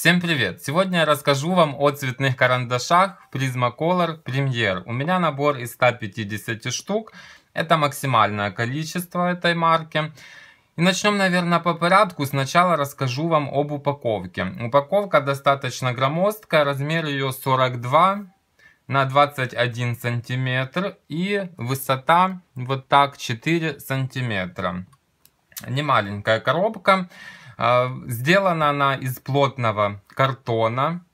Всем привет! Сегодня я расскажу вам о цветных карандашах Prismacolor Premier. У меня набор из 150 штук. Это максимальное количество этой марки. И начнем, наверное, по порядку. Сначала расскажу вам об упаковке. Упаковка достаточно громоздкая, размер ее 42 на 21 сантиметр и высота вот так 4 сантиметра. Не маленькая коробка. А, сделана она из плотного картона.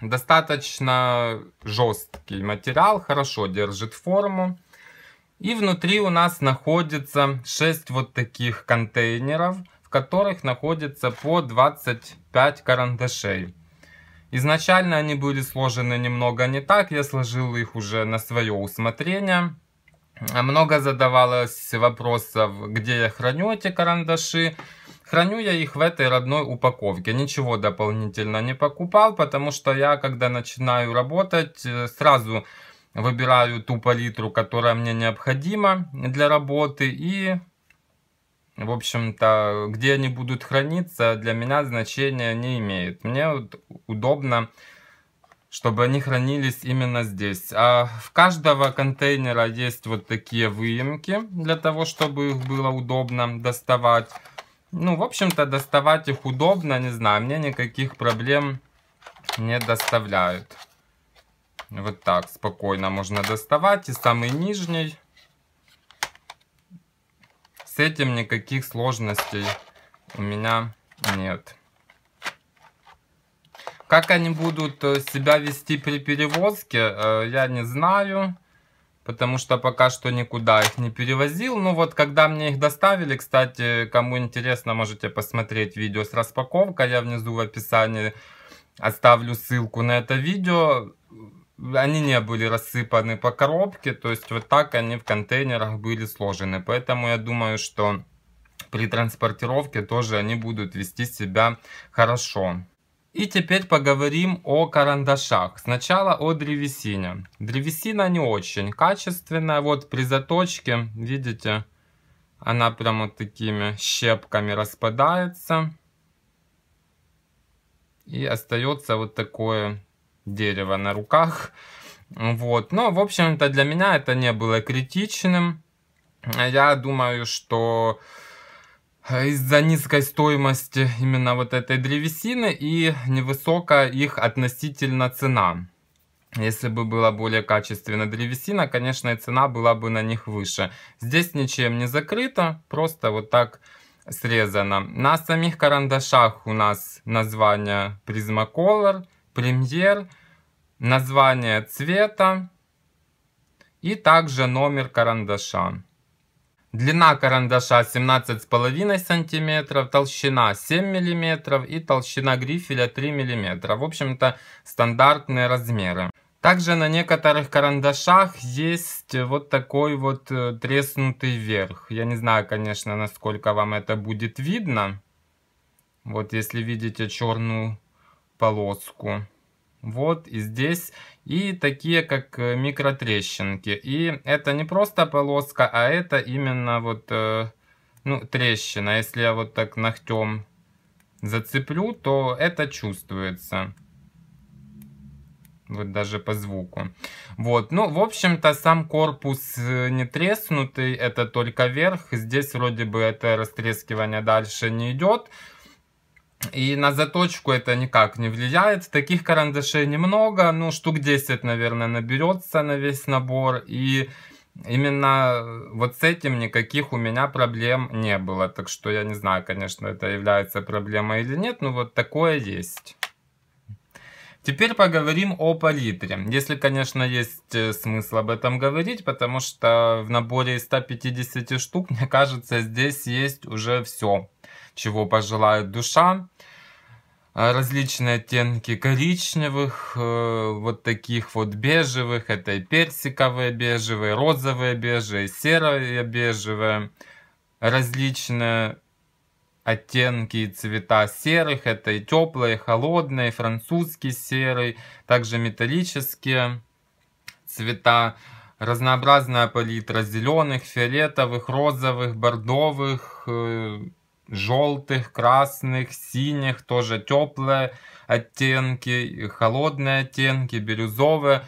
Достаточно жесткий материал, хорошо держит форму. И внутри у нас находится 6 вот таких контейнеров, в которых находится по 25 карандашей. Изначально они были сложены немного не так, я сложил их уже на свое усмотрение. Много задавалось вопросов, где я храню эти карандаши. Храню я их в этой родной упаковке. Ничего дополнительно не покупал, потому что я, когда начинаю работать, э, сразу выбираю ту палитру, которая мне необходима для работы. И, в общем-то, где они будут храниться, для меня значения не имеет. Мне вот удобно чтобы они хранились именно здесь. А в каждого контейнера есть вот такие выемки, для того, чтобы их было удобно доставать. Ну, в общем-то, доставать их удобно, не знаю, мне никаких проблем не доставляют. Вот так спокойно можно доставать. И самый нижний. С этим никаких сложностей у меня нет. Как они будут э, себя вести при перевозке, э, я не знаю, потому что пока что никуда их не перевозил. Ну вот, когда мне их доставили, кстати, кому интересно, можете посмотреть видео с распаковкой, я внизу в описании оставлю ссылку на это видео. Они не были рассыпаны по коробке, то есть вот так они в контейнерах были сложены. Поэтому я думаю, что при транспортировке тоже они будут вести себя хорошо. И теперь поговорим о карандашах. Сначала о древесине. Древесина не очень качественная. Вот при заточке, видите, она прямо вот такими щепками распадается. И остается вот такое дерево на руках. Вот. Но, в общем-то, для меня это не было критичным. Я думаю, что Э, из-за низкой стоимости именно вот этой древесины и невысокая их относительно цена. Если бы была более качественная древесина, конечно, и цена была бы на них выше. Здесь ничем не закрыто, просто вот так срезано. На самих карандашах у нас название Prismacolor, Premier, название цвета и также номер карандаша. Длина карандаша 17,5 см, толщина 7 мм и толщина грифеля 3 мм. В общем-то стандартные размеры. Также на некоторых карандашах есть вот такой вот э, треснутый верх. Я не знаю, конечно, насколько вам это будет видно. Вот если видите черную полоску вот и здесь, и такие как э, микротрещинки. И это не просто полоска, а это именно вот э, ну, трещина. Если я вот так ногтем зацеплю, то это чувствуется. Вот даже по звуку. Вот, ну, в общем-то, сам корпус э, не треснутый, это только верх. Здесь вроде бы это растрескивание дальше не идет. И на заточку это никак не влияет. Таких карандашей немного, ну штук 10, наверное, наберется на весь набор. И именно э, вот с этим никаких у меня проблем не было. Так что я не знаю, конечно, это является проблемой или нет, но вот такое есть. Теперь поговорим о палитре. Если, конечно, есть э, смысл об этом говорить, потому что в наборе из 150 штук, мне кажется, здесь есть уже все, чего пожелает душа. А различные оттенки коричневых, э, вот таких вот бежевых, это и персиковые бежевые, розовые бежевые, серые бежевые, различные оттенки и цвета серых, это и теплые, и холодные, и французский серый, также металлические цвета, разнообразная палитра зеленых, фиолетовых, розовых, бордовых, э, желтых, красных, синих, тоже теплые оттенки, холодные оттенки, бирюзовые.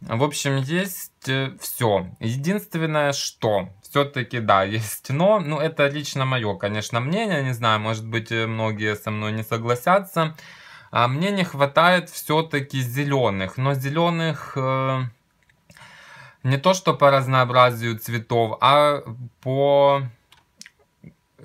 В общем, есть э, все. Единственное, что все-таки, да, есть но. Ну, это лично мое, конечно, мнение. Не знаю, может быть, э, многие со мной не согласятся. А мне не хватает все-таки зеленых. Но зеленых э, не то что по разнообразию цветов, а по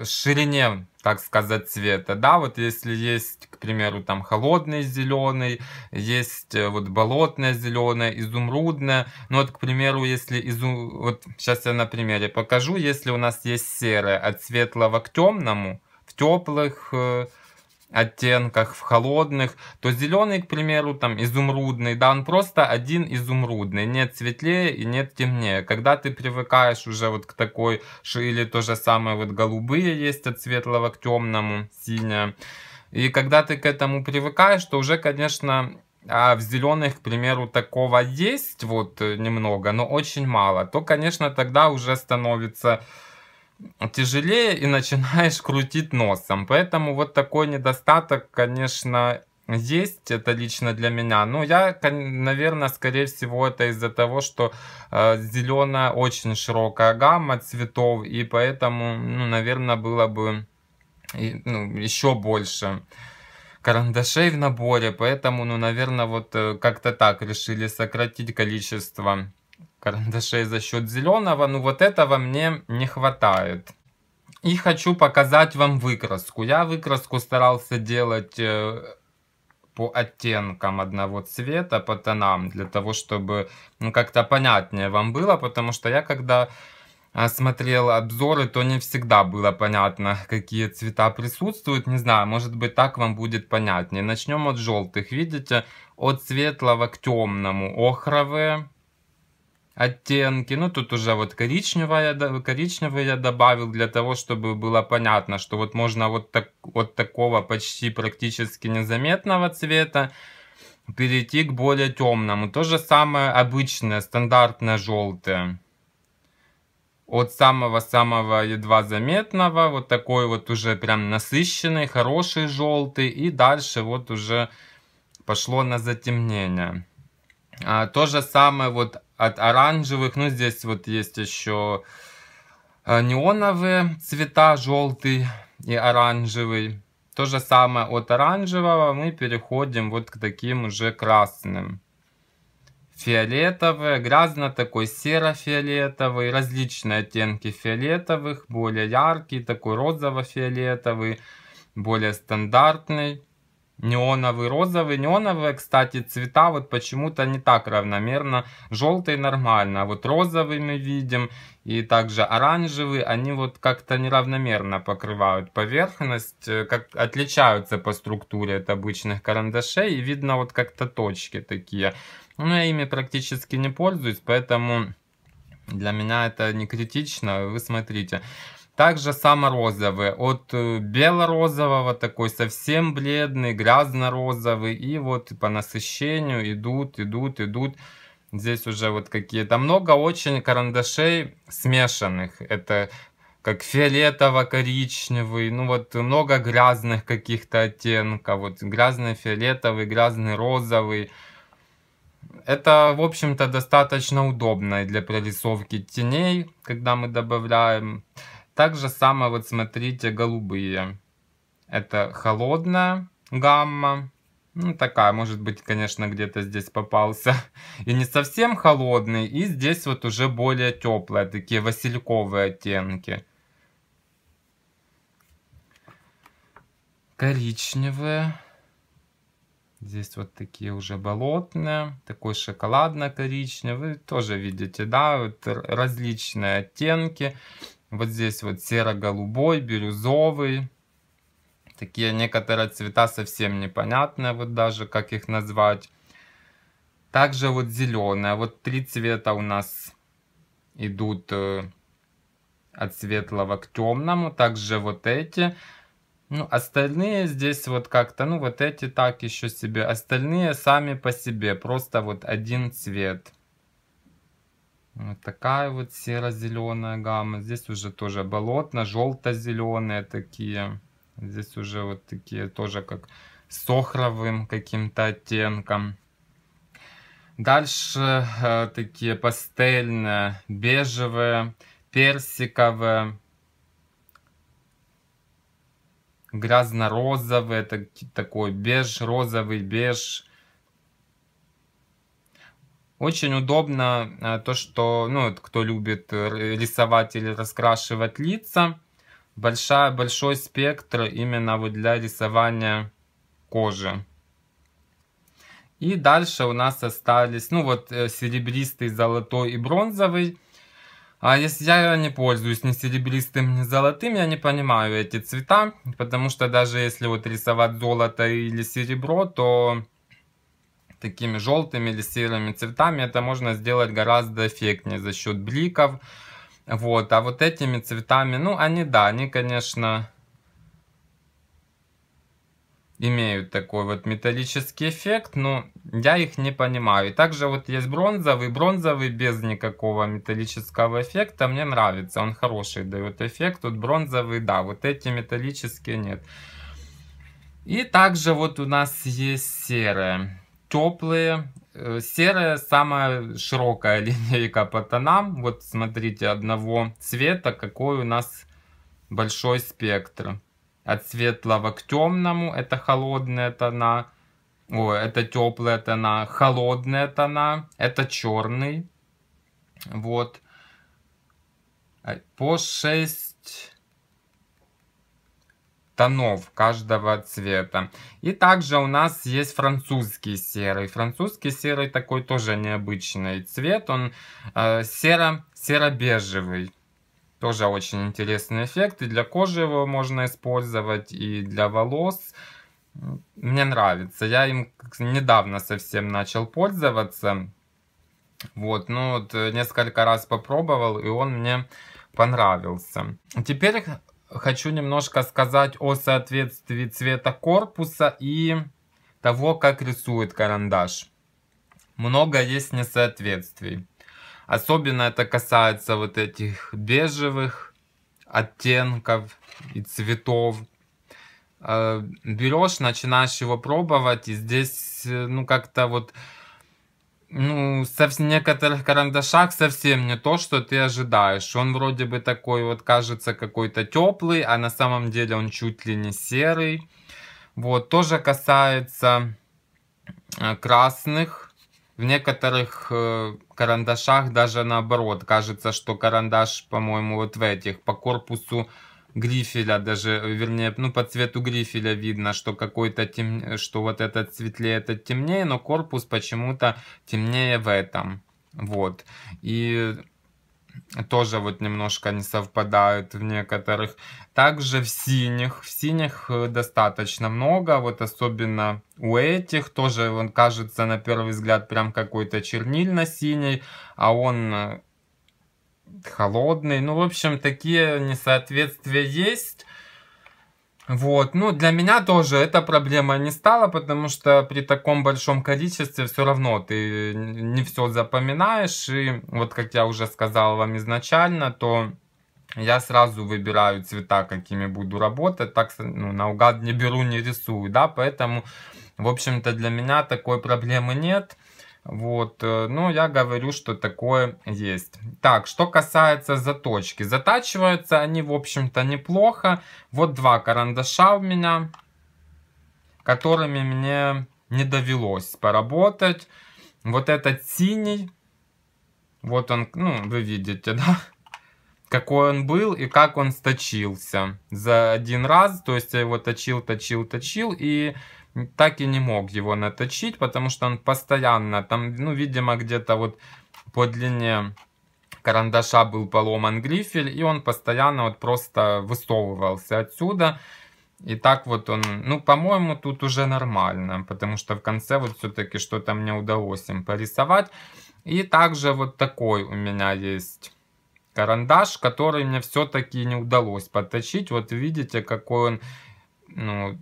ширине, так сказать, цвета. Да, вот если есть, к примеру, там холодный зеленый, есть э, вот болотное зеленое, изумрудное. Ну вот, к примеру, если изум... Вот сейчас я на примере покажу. Если у нас есть серое от светлого к темному, в теплых э, оттенках, в холодных, то зеленый, к примеру, там изумрудный, да, он просто один изумрудный, нет светлее и нет темнее. Когда ты привыкаешь уже вот к такой, или то же самое вот голубые есть от светлого к темному, синее. И когда ты к этому привыкаешь, то уже, конечно, а в зеленых, к примеру, такого есть вот немного, но очень мало, то, конечно, тогда уже становится тяжелее и начинаешь крутить носом. Поэтому вот такой недостаток, конечно, есть, это лично для меня. Но я, наверное, скорее всего, это из-за того, что э, зеленая очень широкая гамма цветов, и поэтому, ну, наверное, было бы ну, еще больше карандашей в наборе, поэтому, ну, наверное, вот э, как-то так решили сократить количество карандашей за счет зеленого, ну вот этого мне не хватает. И хочу показать вам выкраску. Я выкраску старался делать э, по оттенкам одного цвета, по тонам, для того, чтобы ну, как-то понятнее вам было, потому что я когда а, смотрел обзоры, то не всегда было понятно, какие цвета присутствуют. Не знаю, может быть, так вам будет понятнее. Начнем от желтых. Видите, от светлого к темному охровые, оттенки. Ну, тут уже вот коричневое, коричневый я добавил для того, чтобы было понятно, что вот можно вот так, вот такого почти практически незаметного цвета перейти к более темному. То же самое обычное, стандартное желтое. От самого-самого едва заметного, вот такой вот уже прям насыщенный, хороший желтый. И дальше вот уже пошло на затемнение. А, то же самое вот от оранжевых, ну здесь вот есть еще э, неоновые цвета, желтый и оранжевый. То же самое от оранжевого мы переходим вот к таким уже красным. Фиолетовые, грязно такой серо-фиолетовый, различные оттенки фиолетовых, более яркий, такой розово-фиолетовый, более стандартный. Неоновый, розовый, неоновые, кстати, цвета вот почему-то не так равномерно. Желтый нормально, а вот розовый мы видим, и также оранжевый, они вот как-то неравномерно покрывают поверхность, э, как отличаются по структуре от обычных карандашей, и видно вот как-то точки такие. Но я ими практически не пользуюсь, поэтому для меня это не критично, вы смотрите. Также саморозовые, от э, бело-розового такой совсем бледный, грязно-розовый. И вот по насыщению идут, идут, идут. Здесь уже вот какие-то много очень карандашей смешанных. Это как фиолетово-коричневый, ну вот много грязных каких-то оттенков, вот грязный фиолетовый, грязный розовый. Это, в общем-то, достаточно удобно для прорисовки теней, когда мы добавляем. Так же самое, вот смотрите, голубые. Это холодная гамма. Ну, такая, может быть, конечно, где-то здесь попался. И не совсем холодный. И здесь вот уже более теплые, такие васильковые оттенки. Коричневые. Здесь вот такие уже болотные, такой шоколадно-коричневый. Тоже видите, да, вот различные оттенки. Вот здесь вот серо-голубой, бирюзовый. Такие некоторые цвета совсем непонятные, вот даже как их назвать. Также вот зеленая. Вот три цвета у нас идут э, от светлого к темному. Также вот эти. Ну, остальные здесь вот как-то, ну, вот эти так еще себе. Остальные сами по себе, просто вот один цвет. Вот такая вот серо-зеленая гамма. Здесь уже тоже болотно, желто-зеленые такие. Здесь уже вот такие тоже как с охровым каким-то оттенком. Дальше э, такие пастельные, бежевые, персиковые, грязно-розовые, так, такой беж, розовый беж, очень удобно а, то, что, ну, кто любит э, рисовать или раскрашивать лица, большая, большой спектр именно вот для рисования кожи. И дальше у нас остались, ну вот, э, серебристый, золотой и бронзовый. А если я не пользуюсь ни серебристым, ни золотым, я не понимаю эти цвета, потому что даже если вот рисовать золото или серебро, то такими желтыми или серыми цветами. Это можно сделать гораздо эффектнее за счет бликов. Вот, а вот этими цветами, ну, они, да, они, конечно, имеют такой вот металлический эффект, но я их не понимаю. И также вот есть бронзовый, бронзовый без никакого металлического эффекта, мне нравится, он хороший дает эффект, тут бронзовый, да, вот эти металлические нет. И также вот у нас есть серые теплые. Э, Серая самая широкая линейка по тонам. Вот смотрите, одного цвета, какой у нас большой спектр. От светлого к темному это холодная тона. О, это теплая тона. Холодная тона. Это черный. Вот. По 6 тонов каждого цвета. И также у нас есть французский серый. Французский серый такой тоже необычный цвет. Он э, серо, серо Тоже очень интересный эффект. И для кожи его можно использовать, и для волос. Мне нравится. Я им недавно совсем начал пользоваться. Вот, ну вот э, несколько раз попробовал, и он мне понравился. Теперь хочу немножко сказать о соответствии цвета корпуса и того, как рисует карандаш. Много есть несоответствий. Особенно это касается вот этих бежевых оттенков и цветов. Э, Берешь, начинаешь его пробовать, и здесь, э, ну, как-то вот ну, в некоторых карандашах совсем не то, что ты ожидаешь. Он вроде бы такой вот кажется какой-то теплый, а на самом деле он чуть ли не серый. Вот, тоже касается э, красных. В некоторых э, карандашах даже наоборот. Кажется, что карандаш, по-моему, вот в этих по корпусу грифеля даже, э, вернее, ну по цвету грифеля видно, что какой-то тем, что вот этот светлее, этот темнее, но корпус почему-то темнее в этом. Вот. И тоже вот немножко не совпадают в некоторых. Также в синих, в синих э, достаточно много, вот особенно у этих тоже он кажется на первый взгляд прям какой-то чернильно-синий, а он э, холодный. Ну, в общем, такие несоответствия есть. Вот, ну для меня тоже эта проблема не стала, потому что при таком большом количестве все равно ты не все запоминаешь. И вот как я уже сказал вам изначально, то я сразу выбираю цвета, какими буду работать, так ну, наугад не беру, не рисую, да, поэтому, в общем-то, для меня такой проблемы нет. Вот, э, ну я говорю, что такое есть. Так, что касается заточки. Затачиваются они, в общем-то, неплохо. Вот два карандаша у меня, которыми мне не довелось поработать. Вот этот синий, вот он, ну, вы видите, да? Какой он был и как он сточился за один раз. То есть я его точил, точил, точил и так и не мог его наточить, потому что он постоянно там, ну, видимо, где-то вот по длине карандаша был поломан грифель, и он постоянно вот просто высовывался отсюда. И так вот он, ну, по-моему, тут уже нормально, потому что в конце вот все-таки что-то мне удалось им порисовать. И также вот такой у меня есть карандаш, который мне все-таки не удалось подточить. Вот видите, какой он, ну,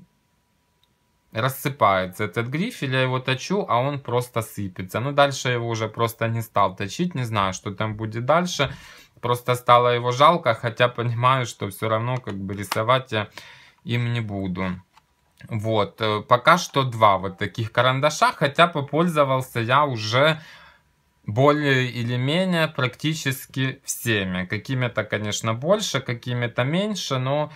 рассыпается этот грифель, я его точу, а он просто сыпется. но ну, дальше его уже просто не стал точить, не знаю, что там будет дальше. Просто стало его жалко, хотя понимаю, что все равно как бы рисовать я им не буду. Вот, э, пока что два вот таких карандаша, хотя попользовался я уже более или менее практически всеми. Какими-то, конечно, больше, какими-то меньше, но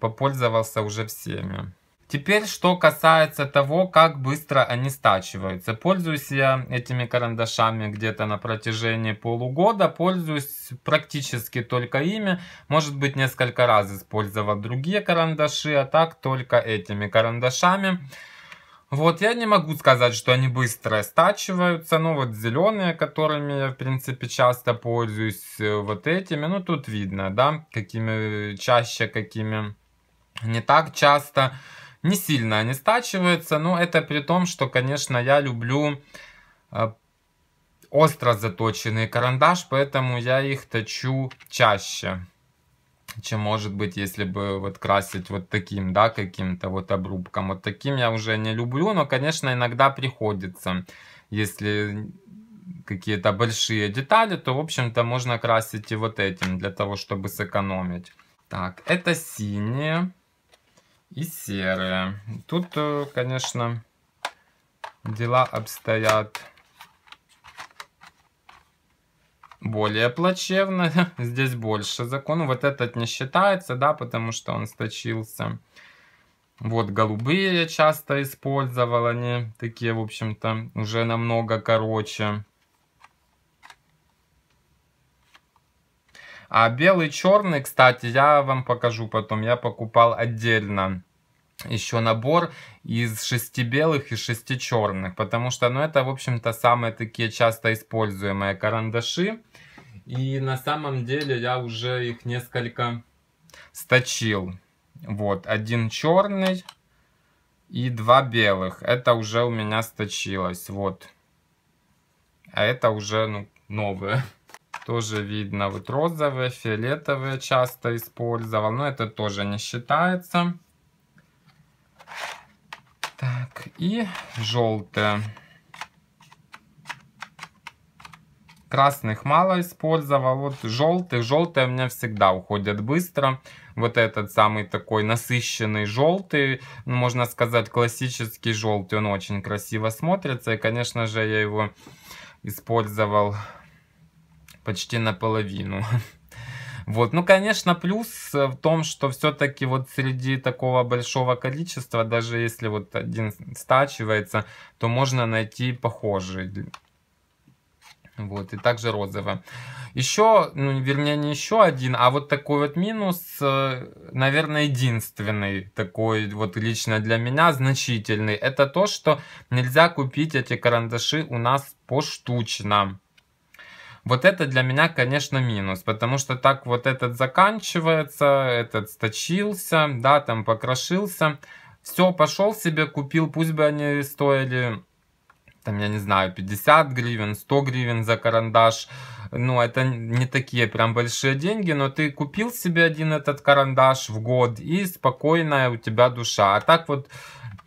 попользовался уже всеми. Теперь, что касается того, как быстро они стачиваются. Пользуюсь я этими карандашами где-то на протяжении полугода, пользуюсь практически только ими. Может быть, несколько раз использовал другие карандаши, а так только этими карандашами. Вот, я не могу сказать, что они быстро стачиваются, ну вот зеленые, которыми я, в принципе, часто пользуюсь, э, вот этими, ну тут видно, да, какими э, чаще, какими не так часто. Не сильно они стачиваются, но это при том, что, конечно, я люблю э, остро заточенный карандаш, поэтому я их точу чаще, чем может быть, если бы вот красить вот таким, да, каким-то вот обрубком. Вот таким я уже не люблю, но, конечно, иногда приходится, если какие-то большие детали, то, в общем-то, можно красить и вот этим, для того, чтобы сэкономить. Так, это синее и серые. Тут, э, конечно, дела обстоят более плачевно. Здесь больше закон. Вот этот не считается, да, потому что он сточился. Вот голубые я часто использовал, они такие, в общем-то, уже намного короче. А белый черный, кстати, я вам покажу потом. Я покупал отдельно еще набор из шести белых и шести черных, потому что, ну, это, в общем-то, самые такие часто используемые карандаши. И на самом деле я уже их несколько сточил. Вот, один черный и два белых. Это уже у меня сточилось, вот. А это уже, ну, новые. Тоже видно, вот розовые, фиолетовые часто использовал. Но это тоже не считается. Так, и желтые. Красных мало использовал. Вот желтых. Желтые у меня всегда уходят быстро. Вот этот самый такой насыщенный желтый. Ну, можно сказать, классический желтый. Он очень красиво смотрится. И, конечно же, я его использовал почти наполовину. Вот. Ну, конечно, плюс э, в том, что все-таки вот среди такого большого количества, даже если вот один стачивается, то можно найти похожие. Вот, и также розово. Еще, ну, вернее, не еще один, а вот такой вот минус, э, наверное, единственный такой вот лично для меня значительный. Это то, что нельзя купить эти карандаши у нас поштучно. Вот это для меня, конечно, минус, потому что так вот этот заканчивается, этот сточился, да, там покрошился. Все, пошел себе, купил, пусть бы они стоили, там, я не знаю, 50 гривен, 100 гривен за карандаш. Ну, это не такие прям большие деньги, но ты купил себе один этот карандаш в год, и спокойная у тебя душа. А так вот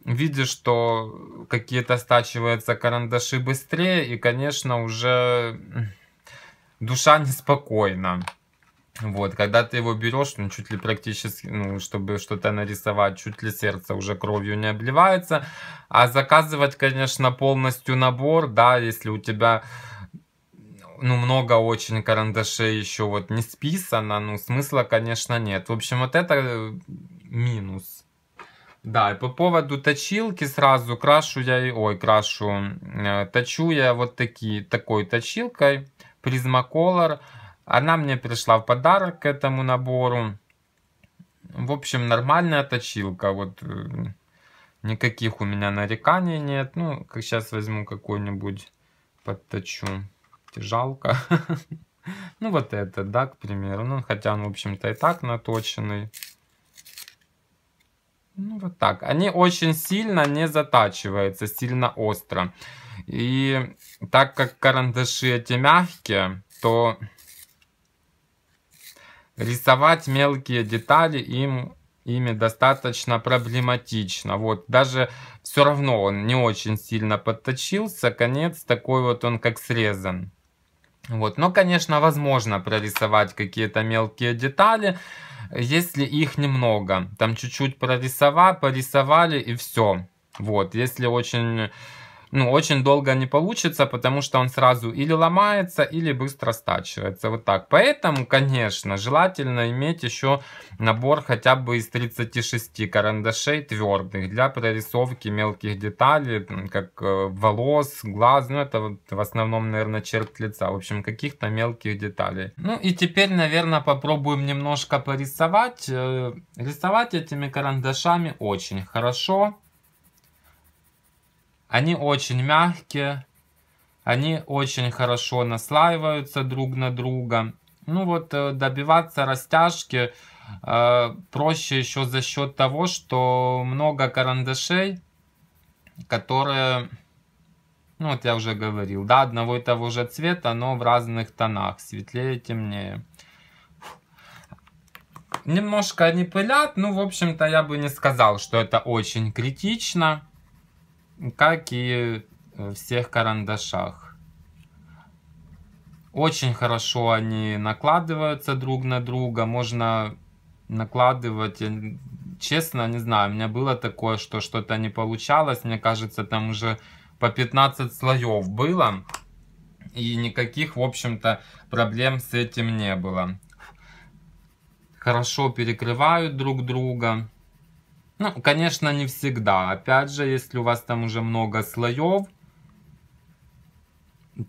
видишь, что какие-то стачиваются карандаши быстрее, и, конечно, уже душа неспокойна. Вот, когда ты его берешь, ну, чуть ли практически, ну, чтобы что-то нарисовать, чуть ли сердце уже кровью не обливается. А заказывать, конечно, полностью набор, да, если у тебя, ну, много очень карандашей еще вот не списано, ну, смысла, конечно, нет. В общем, вот это э, минус. Да, и по поводу точилки сразу крашу я, ой, крашу, э, точу я вот такие, такой точилкой. Prismacolor. Она мне пришла в подарок к этому набору. В общем, нормальная точилка. Вот э, никаких у меня нареканий нет. Ну, как сейчас возьму какой-нибудь, подточу. Жалко. Ну, вот это, да, к примеру. Ну, хотя он, в общем-то, и так наточенный. Ну, вот так. Они очень сильно не затачиваются, сильно остро. И так как карандаши эти мягкие, то рисовать мелкие детали им ими достаточно проблематично. Вот даже все равно он не очень сильно подточился. Конец такой вот он как срезан. Вот. Но, конечно, возможно прорисовать какие-то мелкие детали, если их немного. Там чуть-чуть прорисовали, порисовали и все. Вот. Если очень ну, очень долго не получится, потому что он сразу или ломается, или быстро стачивается. Вот так. Поэтому, конечно, желательно иметь еще набор хотя бы из 36 карандашей твердых для прорисовки мелких деталей, как э, волос, глаз, ну, это вот в основном, наверное, черт лица. В общем, каких-то мелких деталей. Ну, и теперь, наверное, попробуем немножко порисовать. Э, рисовать этими карандашами очень хорошо. Они очень мягкие, они очень хорошо наслаиваются друг на друга. Ну вот э, добиваться растяжки э, проще еще за счет того, что много карандашей, которые, ну вот я уже говорил, да, одного и того же цвета, но в разных тонах, светлее, темнее. Немножко они пылят, ну в общем-то я бы не сказал, что это очень критично как и э, всех карандашах. Очень хорошо они накладываются друг на друга, можно накладывать, э, честно, не знаю, у меня было такое, что что-то не получалось, мне кажется, там уже по 15 слоев было, и никаких, в общем-то, проблем с этим не было. Хорошо перекрывают друг друга. Ну, конечно, не всегда. Опять же, если у вас там уже много слоев,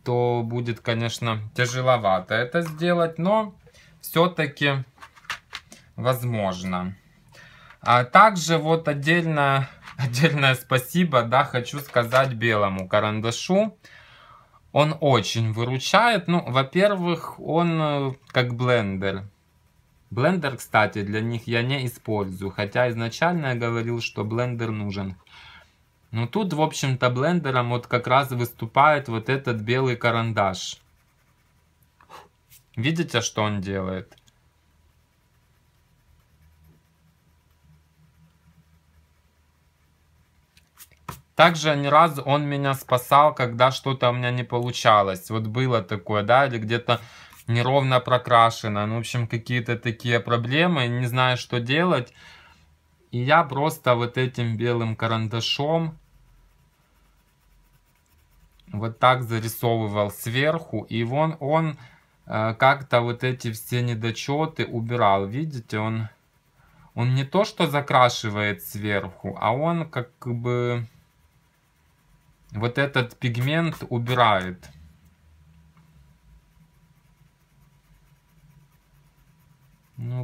то будет, конечно, тяжеловато это сделать, но все-таки возможно. А также вот отдельно, отдельное спасибо, да, хочу сказать белому карандашу. Он очень выручает. Ну, во-первых, он э, как блендер Блендер, кстати, для них я не использую, хотя изначально я говорил, что блендер нужен. Но тут, в общем-то, блендером вот как раз выступает вот этот белый карандаш. Видите, что он делает? Также ни разу он меня спасал, когда что-то у меня не получалось. Вот было такое, да, или где-то неровно прокрашена, Ну, в общем, какие-то такие проблемы, не знаю, что делать. И я просто вот этим белым карандашом вот так зарисовывал сверху. И вон он э, как-то вот эти все недочеты убирал. Видите, он, он не то что закрашивает сверху, а он как бы вот этот пигмент убирает.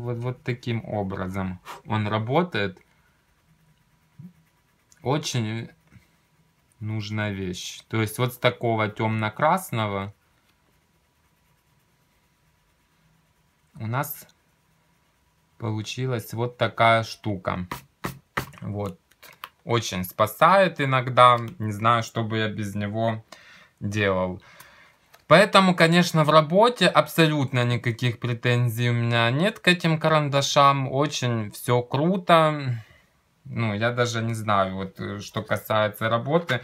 вот, вот таким образом он работает. Очень нужная вещь. То есть вот с такого темно-красного у нас получилась вот такая штука. Вот. Очень спасает иногда. Не знаю, что бы я без него делал. Поэтому, конечно, в работе абсолютно никаких претензий у меня нет к этим карандашам. Очень все круто. Ну, я даже не знаю, вот э, что касается работы,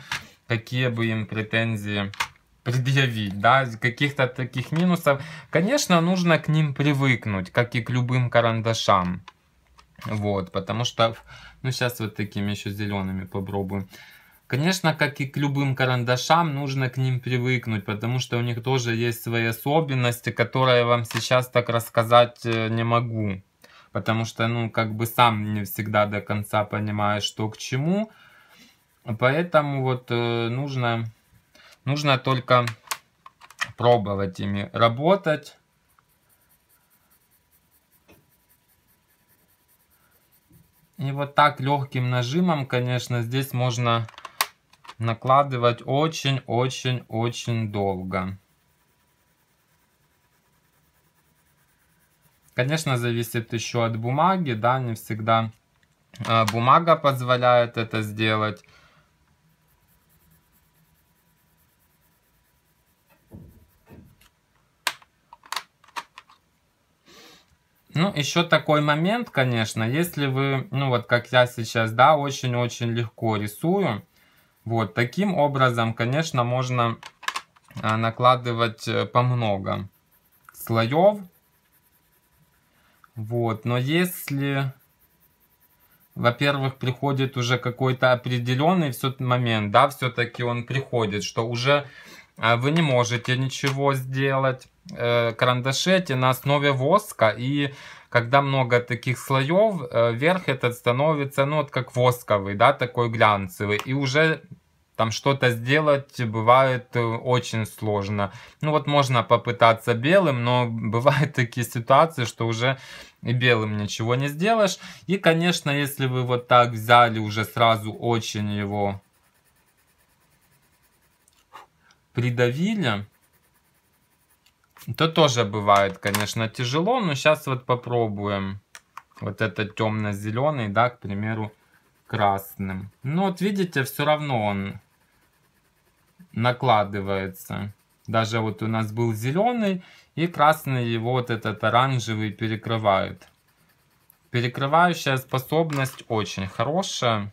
какие бы им претензии предъявить, да, каких-то таких минусов. Конечно, нужно к ним привыкнуть, как и к любым карандашам. Вот, потому что, ну, сейчас вот такими еще зелеными попробую. Конечно, как и к любым карандашам, нужно к ним привыкнуть, потому что у них тоже есть свои особенности, которые я вам сейчас так рассказать э, не могу. Потому что, ну, как бы сам не всегда до конца понимаю, что к чему. Поэтому вот э, нужно, нужно только пробовать ими работать. И вот так легким нажимом, конечно, здесь можно накладывать очень-очень-очень долго. Конечно, зависит еще от бумаги, да, не всегда а, бумага позволяет это сделать. Ну, еще такой момент, конечно, если вы, ну вот как я сейчас, да, очень-очень легко рисую, вот, таким образом, конечно, можно а, накладывать э, по много слоев. Вот, но если, во-первых, приходит уже какой-то определенный все момент, да, все-таки он приходит, что уже а, вы не можете ничего сделать, э, карандашете на основе воска и когда много таких слоев, э, верх этот становится, ну, вот как восковый, да, такой глянцевый, и уже там что-то сделать бывает э, очень сложно. Ну вот можно попытаться белым, но бывают такие ситуации, что уже и белым ничего не сделаешь. И, конечно, если вы вот так взяли уже сразу очень его придавили, то тоже бывает, конечно, тяжело, но сейчас вот попробуем. Вот этот темно-зеленый, да, к примеру, красным. Ну вот видите, все равно он накладывается. Даже вот у нас был зеленый, и красный его вот этот оранжевый перекрывает. Перекрывающая способность очень хорошая.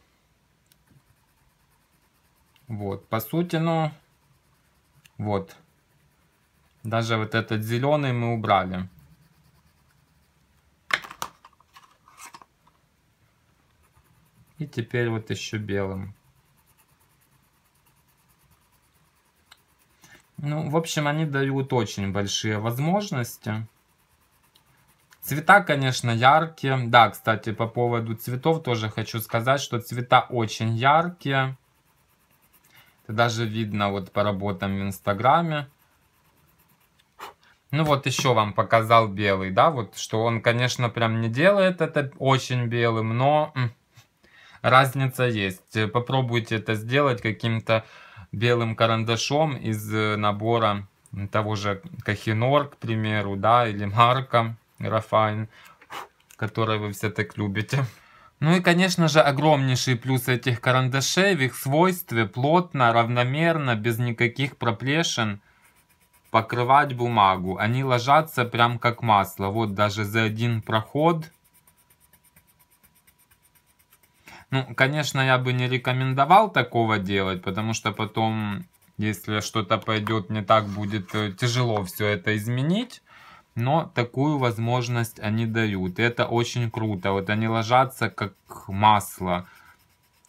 Вот, по сути, ну, вот, даже вот этот зеленый мы убрали. И теперь вот еще белым. Ну, в общем, они дают очень большие возможности. Цвета, конечно, яркие. Да, кстати, по поводу цветов тоже хочу сказать, что цвета очень яркие. Это даже видно вот по работам в Инстаграме. Ну вот еще вам показал белый, да, вот что он, конечно, прям не делает это очень белым, но разница есть. Попробуйте это сделать каким-то белым карандашом из э, набора того же Кахинор, к примеру, да, или Марка Рафайн, который вы все так любите. Ну и, конечно же, огромнейший плюс этих карандашей в их свойстве плотно, равномерно, без никаких проплешин – покрывать бумагу. Они ложатся прям как масло. Вот даже за один проход. Ну, конечно, я бы не рекомендовал такого делать, потому что потом, если что-то пойдет не так, будет э, тяжело все это изменить. Но такую возможность они дают. И это очень круто. Вот они ложатся как масло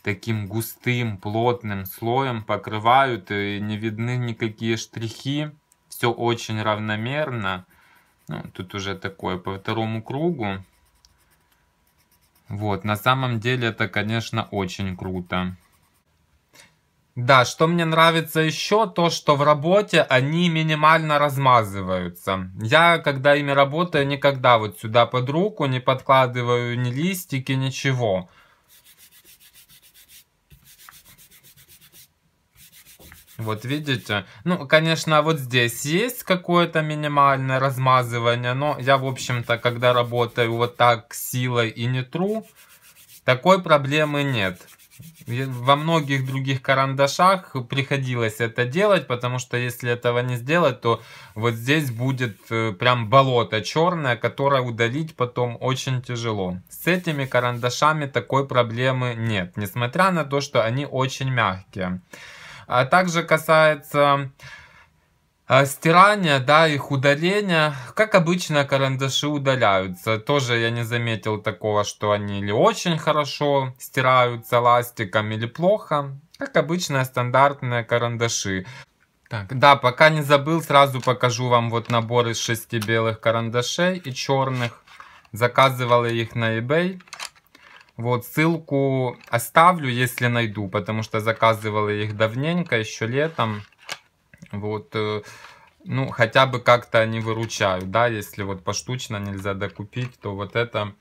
таким густым, плотным слоем покрывают, э, и не видны никакие штрихи все очень равномерно. Ну, тут уже такое по второму кругу. Вот, на самом деле это, конечно, очень круто. Да, что мне нравится еще, то что в работе они минимально размазываются. Я, когда ими работаю, никогда вот сюда под руку не подкладываю ни листики, ничего. Вот видите? Ну, конечно, вот здесь есть какое-то минимальное размазывание, но я, в общем-то, когда работаю вот так силой и не тру, такой проблемы нет. Во многих других карандашах приходилось это делать, потому что если этого не сделать, то вот здесь будет э, прям болото черное, которое удалить потом очень тяжело. С этими карандашами такой проблемы нет, несмотря на то, что они очень мягкие. А также касается а, стирания, да, их удаления. Как обычно карандаши удаляются. Тоже я не заметил такого, что они или очень хорошо стираются ластиком, или плохо. Как обычно стандартные карандаши. Так, да, пока не забыл, сразу покажу вам вот набор из шести белых карандашей и черных. Заказывала их на eBay. Вот, ссылку оставлю, если найду, потому что заказывала их давненько, еще летом. Вот, э, ну, хотя бы как-то они выручают, да, если вот поштучно нельзя докупить, то вот это,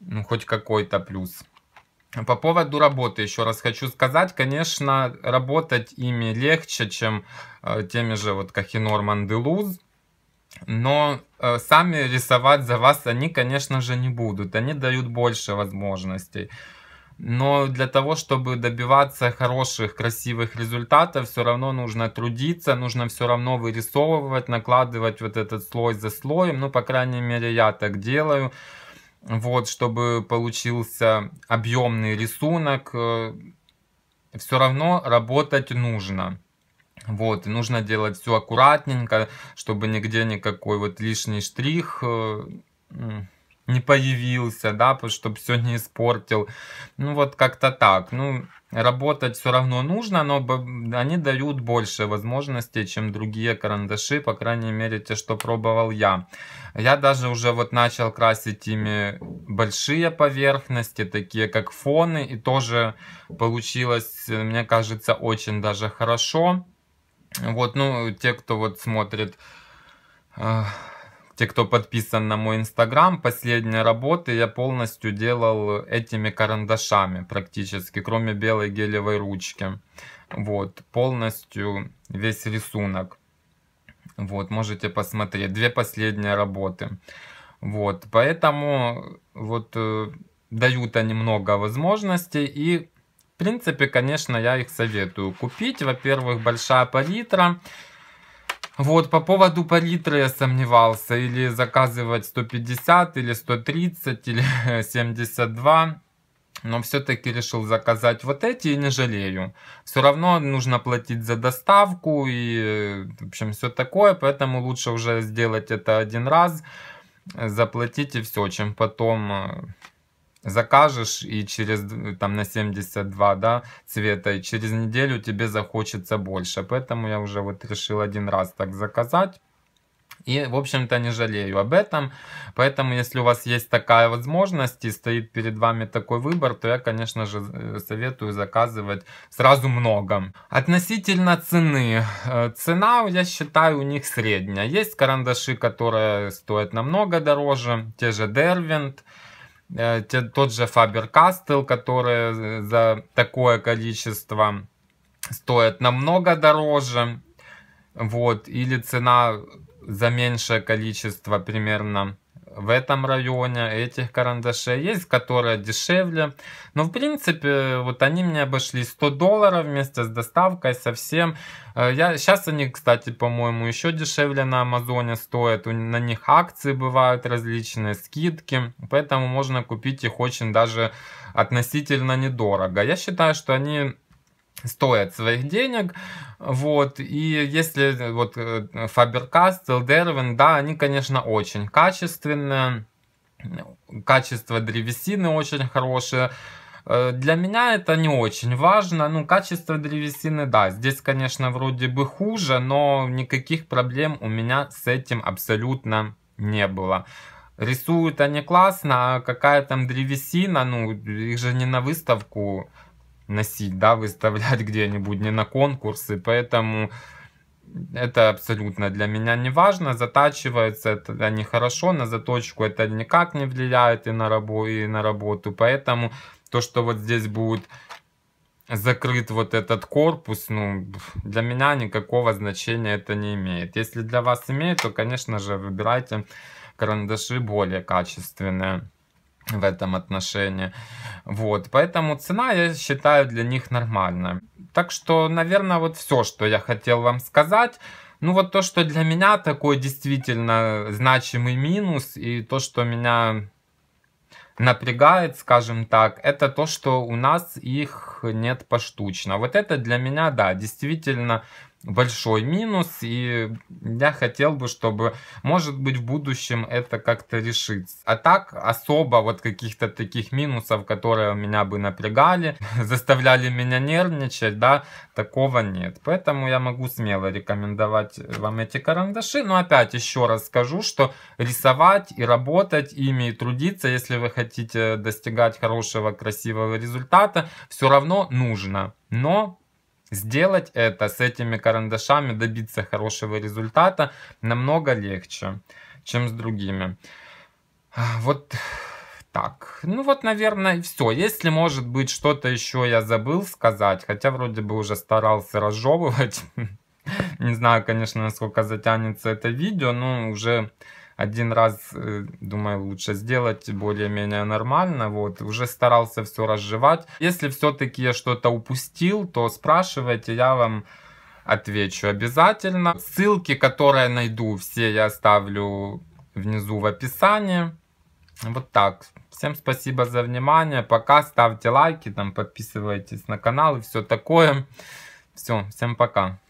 ну, хоть какой-то плюс. По поводу работы еще раз хочу сказать, конечно, работать ими легче, чем э, теми же вот Кахинор Манделуз, но Э, сами рисовать за вас они, конечно же, не будут. Они дают больше возможностей. Но для того, чтобы добиваться хороших, красивых результатов, все равно нужно трудиться, нужно все равно вырисовывать, накладывать вот этот слой за слоем. Ну, по крайней мере, я так делаю. Вот, чтобы получился объемный рисунок, э, все равно работать нужно. Вот, и нужно делать все аккуратненько, чтобы нигде никакой вот лишний штрих э, не появился, да, чтобы все не испортил. Ну, вот как-то так. Ну, работать все равно нужно, но они дают больше возможностей, чем другие карандаши, по крайней мере, те, что пробовал я. Я даже уже вот начал красить ими большие поверхности, такие как фоны, и тоже получилось, мне кажется, очень даже хорошо. Вот, ну, те, кто вот смотрит, э, те, кто подписан на мой инстаграм, последние работы я полностью делал этими карандашами практически, кроме белой гелевой ручки. Вот, полностью весь рисунок. Вот, можете посмотреть. Две последние работы. Вот, поэтому вот э, дают они много возможностей и в принципе, конечно, я их советую купить. Во-первых, большая палитра. Вот, по поводу палитры я сомневался. Или заказывать 150, или 130, или 72. Но все-таки решил заказать вот эти и не жалею. Все равно нужно платить за доставку и, в общем, все такое. Поэтому лучше уже сделать это один раз, заплатить и все, чем потом э, закажешь и через там на 72 да, цвета, и через неделю тебе захочется больше. Поэтому я уже вот решил один раз так заказать. И, в общем-то, не жалею об этом. Поэтому, если у вас есть такая возможность и стоит перед вами такой выбор, то я, конечно же, э, советую заказывать сразу много. Относительно цены. Э, цена, я считаю, у них средняя. Есть карандаши, которые стоят намного дороже. Те же Derwent. Э, тот же Faber Castell, который э, за такое количество стоит намного дороже. Вот, или цена за меньшее количество примерно в этом районе этих карандашей. Есть, которые дешевле. Но, в принципе, вот они мне обошли 100 долларов вместе с доставкой совсем. Э, я, сейчас они, кстати, по-моему, еще дешевле на Амазоне стоят. На них акции бывают различные, скидки. Поэтому можно купить их очень даже относительно недорого. Я считаю, что они стоят своих денег. Вот. И если вот э, Faber-Castell, Delderwin, да, они, конечно, очень качественные, качество древесины очень хорошее, э, для меня это не очень важно. Ну, качество древесины, да, здесь, конечно, вроде бы хуже, но никаких проблем у меня с этим абсолютно не было. Рисуют они классно, а какая там древесина, ну, их же не на выставку носить, да, выставлять где-нибудь не на конкурсы, поэтому это абсолютно для меня не важно, затачивается это нехорошо, на заточку это никак не влияет и на, рабо и на работу, поэтому то, что вот здесь будет закрыт вот этот корпус, ну, для меня никакого значения это не имеет. Если для вас имеет, то, конечно же, выбирайте карандаши более качественные в этом отношении. Вот, поэтому цена, я считаю, для них нормальная. Так что, наверное, вот все, что я хотел вам сказать. Ну вот то, что для меня такой действительно значимый минус, и то, что меня напрягает, скажем так, это то, что у нас их нет поштучно. Вот это для меня, да, действительно большой минус, и я хотел бы, чтобы, может быть, в будущем это как-то решится. А так, особо вот каких-то таких минусов, которые меня бы напрягали, заставляли меня нервничать, да, такого нет. Поэтому я могу смело рекомендовать вам эти карандаши, но опять еще раз скажу, что рисовать и работать ими, и трудиться, если вы хотите достигать хорошего, красивого результата, все равно нужно. Но Сделать это с этими карандашами, добиться хорошего результата намного легче, чем с другими. А, вот так. Ну вот, наверное, все. Если, может быть, что-то еще я забыл сказать, хотя вроде бы уже старался разжевывать. Не знаю, конечно, насколько затянется это видео, но уже один раз, э, думаю, лучше сделать более-менее нормально, вот, уже старался все разжевать. Если все-таки я что-то упустил, то спрашивайте, я вам отвечу обязательно. Ссылки, которые найду, все я оставлю внизу в описании. Вот так. Всем спасибо за внимание. Пока. Ставьте лайки, там подписывайтесь на канал и все такое. Все, всем пока.